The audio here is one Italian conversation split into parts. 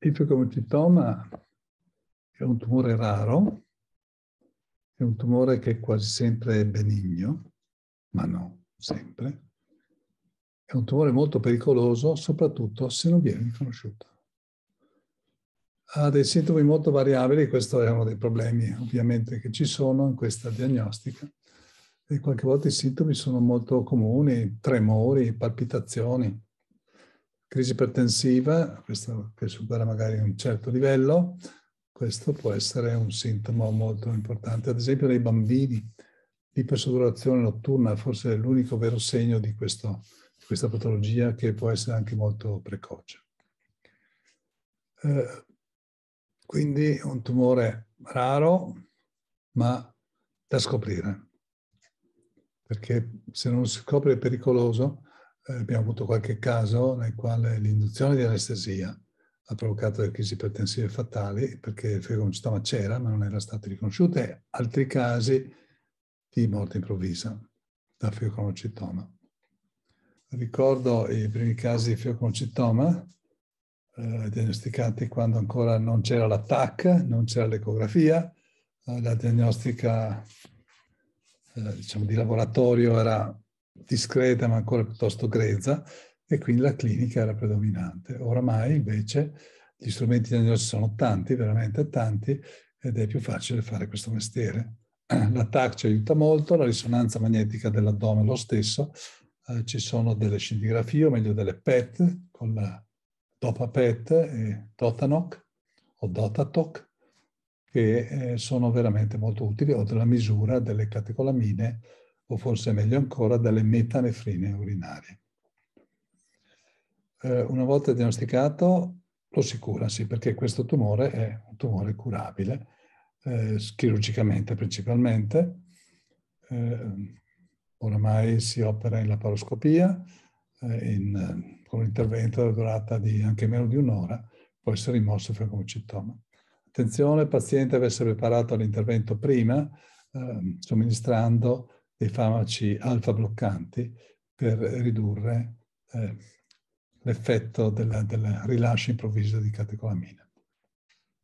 Ipocomotitoma è un tumore raro, è un tumore che quasi sempre è benigno, ma non sempre. È un tumore molto pericoloso, soprattutto se non viene riconosciuto. Ha dei sintomi molto variabili, questo è uno dei problemi ovviamente che ci sono in questa diagnostica. E qualche volta i sintomi sono molto comuni, tremori, palpitazioni, crisi ipertensiva, questa che supera magari un certo livello, questo può essere un sintomo molto importante. Ad esempio nei bambini l'ipersaturazione notturna forse è l'unico vero segno di, questo, di, questa patologia che può essere anche molto precoce. Eh, quindi un tumore raro ma da scoprire, perché se non si scopre è pericoloso, abbiamo avuto qualche caso nel quale l'induzione di anestesia ha provocato delle crisi ipertensive fatali perché il fegomistoma c'era ma non era stato riconosciuto e altri casi di morte improvvisa da fioconocitoma. Ricordo i primi casi di fioconocitoma eh, diagnosticati quando ancora non c'era l'attack, non c'era l'ecografia, eh, la diagnostica eh, diciamo di laboratorio era discreta ma ancora piuttosto grezza e quindi la clinica era predominante. Oramai invece gli strumenti diagnostici sono tanti, veramente tanti, ed è più facile fare questo mestiere. La TAC ci aiuta molto, la risonanza magnetica dell'addome lo stesso, eh, ci sono delle scintigrafie, o meglio delle PET, con la DOPA PET e DOTANOC o DOTATOC, che eh, sono veramente molto utili, oltre alla misura delle catecolamine, o forse meglio ancora dalle metanefrine urinarie. Eh, una volta diagnosticato lo si cura, sì, perché questo tumore è un tumore curabile, eh, chirurgicamente principalmente. Eh, oramai si opera in laparoscopia, eh, in, con un intervento della durata di anche meno di un'ora, può essere rimosso il feconcitoma. Attenzione, il paziente deve essere preparato all'intervento prima, ehm, somministrando dei farmaci alfa bloccanti per ridurre eh, l'effetto del rilascio improvviso di catecolamina.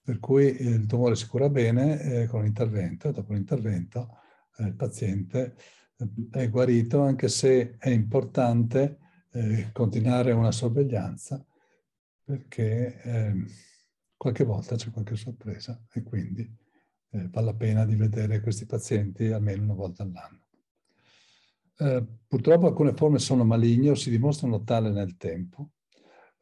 Per cui il tumore si cura bene eh, con l'intervento e dopo l'intervento eh, il paziente eh, è guarito anche se è importante eh, continuare una sorveglianza perché ehm, qualche volta c'è qualche sorpresa e quindi eh, vale la pena di vedere questi pazienti almeno una volta all'anno. Eh, purtroppo alcune forme sono maligne o si dimostrano tale nel tempo,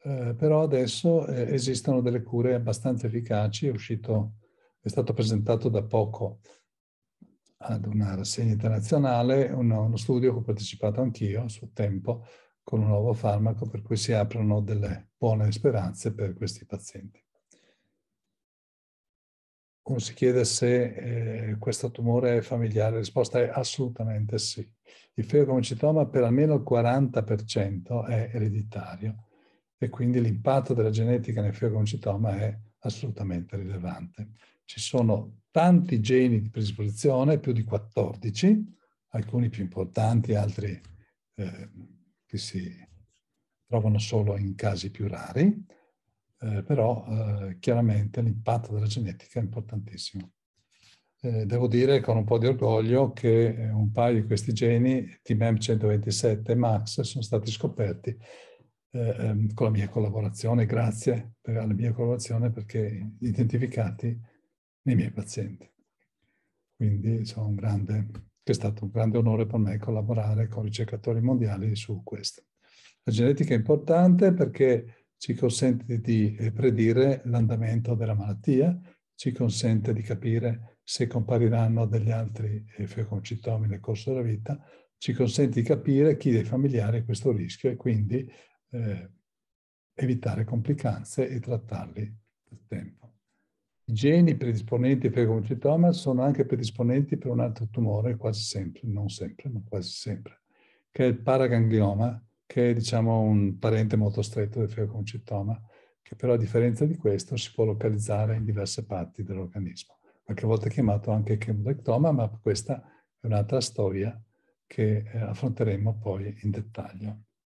eh, però adesso eh, esistono delle cure abbastanza efficaci, è, uscito, è stato presentato da poco ad una rassegna internazionale uno, uno studio che ho partecipato anch'io a suo tempo con un nuovo farmaco per cui si aprono delle buone speranze per questi pazienti. Uno si chiede se eh, questo tumore è familiare, la risposta è assolutamente sì. Il feocomicitoma per almeno il 40% è ereditario e quindi l'impatto della genetica nel feocomicitoma è assolutamente rilevante. Ci sono tanti geni di predisposizione, più di 14, alcuni più importanti, altri eh, che si trovano solo in casi più rari eh, però eh, chiaramente l'impatto della genetica è importantissimo. Eh, devo dire con un po' di orgoglio che eh, un paio di questi geni, TMEM127 e MAX, sono stati scoperti eh, ehm, con la mia collaborazione, grazie per la mia collaborazione perché identificati nei miei pazienti. Quindi sono un grande, è stato un grande onore per me collaborare con ricercatori mondiali su questo. La genetica è importante perché ci consente di eh, predire l'andamento della malattia, ci consente di capire se compariranno degli altri eh, feconcitomi nel corso della vita, ci consente di capire chi dei familiari ha questo rischio e quindi eh, evitare complicanze e trattarli nel tempo. I geni predisponenti per concitoma sono anche predisponenti per un altro tumore, quasi sempre, non sempre, ma quasi sempre, che è il paraganglioma, che è diciamo, un parente molto stretto del feoconcittoma, che però a differenza di questo si può localizzare in diverse parti dell'organismo. Qualche volta chiamato anche chemodectoma, ma questa è un'altra storia che eh, affronteremo poi in dettaglio.